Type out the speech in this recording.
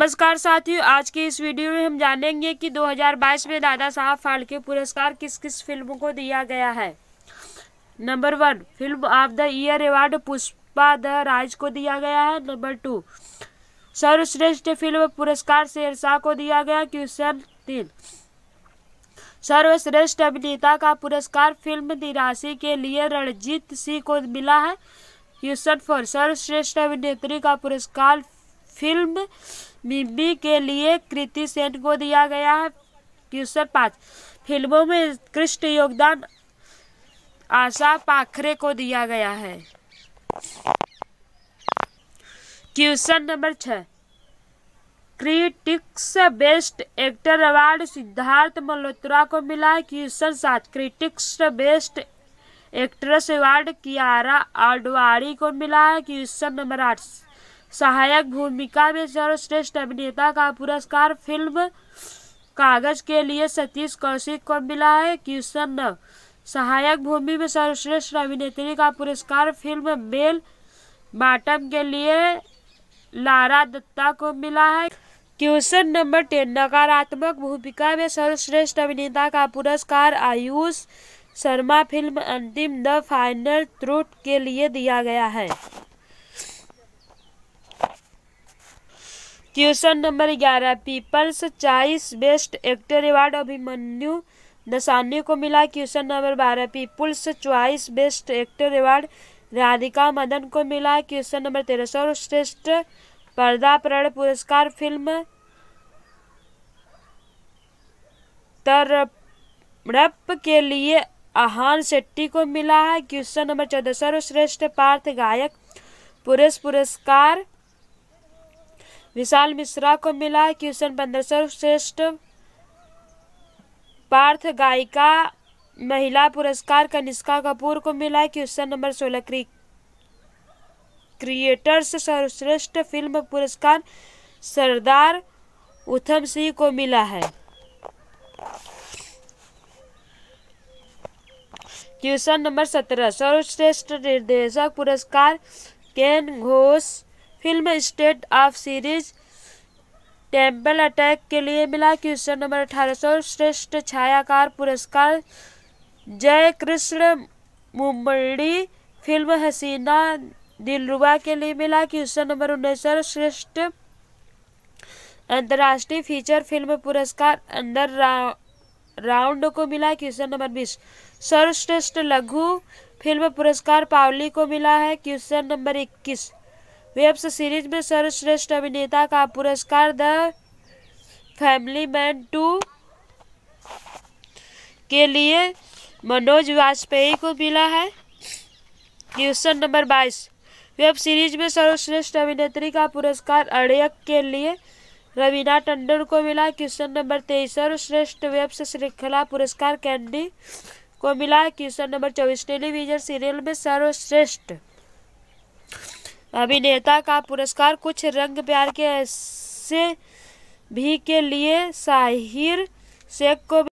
नमस्कार साथियों आज के इस वीडियो में हम जानेंगे कि 2022 में दादा साहब फाल्के पुरस्कार किस किस फिल्म को दिया गया है number one film of the year award Pushpa the राज को दिया गया है नंबर टू सर्वश्रेष्ठ फिल्म पुरस्कार शेरशाह को दिया गया क्वेश्चन तीन सर्वश्रेष्ठ अभिनेता का पुरस्कार फिल्म निराशी के लिए रणजीत सिंह को मिला है क्वेश्चन फोर सर्वश्रेष्ठ अभिनेत्री का पुरस्कार फिल्म मिम्मी के लिए कृति सेन को दिया गया है क्वेश्चन पाँच फिल्मों में उत्कृष्ट योगदान आशा पाखरे को दिया गया है क्वेश्चन नंबर छ critics best actor award Siddharth Malhotra को मिला है क्वेश्चन सात critics best actress award Kiara Advani को मिला है क्वेश्चन नंबर आठ सहायक भूमिका में सर्वश्रेष्ठ अभिनेता का पुरस्कार फिल्म कागज के लिए सतीश कौशिक को मिला है क्वेश्चन सहायक भूमि में सर्वश्रेष्ठ अभिनेत्री का पुरस्कार फिल्म मेल बाटम के लिए लारा दत्ता को मिला है क्वेश्चन नंबर टेन नकारात्मक भूमिका में सर्वश्रेष्ठ अभिनेता का पुरस्कार Ayush Sharma film Antim the final truth के लिए दिया गया है क्वेश्चन नंबर ग्यारह people's choice best actor award Abhimanyu Dassani को मिला क्वेश्चन नंबर बारह people's choice best actor award Radhika Madan को मिला क्वेश्चन नंबर तेरह सर्वश्रेष्ठ प्रण पुरस्कार फिल्म तरप के लिए आहान शेट्टी को मिला है क्वेश्चन नंबर चौदह सर्वश्रेष्ठ पार्थ गायक पुरुष पुरस्कार विशाल मिश्रा को मिला क्वेश्चन पंद्रह सर्वश्रेष्ठ पार्थ गायिका महिला पुरस्कार कनिष्का कपूर को मिला क्वेश्चन नंबर सोलह क्री क्रिएटर्स सर्वश्रेष्ठ फिल्म पुरस्कार सरदार उधम सिंह को मिला है क्वेश्चन नंबर सत्रह सर्वश्रेष्ठ निर्देशक पुरस्कार Ken Ghosh film state of सीरीज टेम्पल अटैक के लिए मिला क्वेश्चन नंबर अठारह सौ श्रेष्ठ छायाकार पुरस्कार जय कृष्ण मुमड़ी फिल्म हसीना दिलरुबा के लिए मिला क्वेश्चन नंबर उन्नीस सौ श्रेष्ठ अंतर्राष्ट्रीय फीचर फिल्म पुरस्कार अंदर रा, राउंड को मिला क्वेश्चन नंबर बीस सर्वश्रेष्ठ लघु फिल्म पुरस्कार पावली को मिला है क्वेश्चन नंबर इक्कीस वेब सीरीज में सर्वश्रेष्ठ अभिनेता का पुरस्कार द फैमिली मैन टू के लिए मनोज वाजपेयी को मिला है क्वेश्चन नंबर बाईस वेब सीरीज में सर्वश्रेष्ठ अभिनेत्री का पुरस्कार अड़यक के लिए रवीना टंडन को मिला क्वेश्चन नंबर तेईस सर्वश्रेष्ठ वेब श्रृंखला पुरस्कार कैंडी को मिला क्वेश्चन नंबर चौबीस टेलीविजन सीरियल में सर्वश्रेष्ठ अभिनेता का पुरस्कार कुछ रंग प्यार के ऐसे भी के लिए साहिर शेख को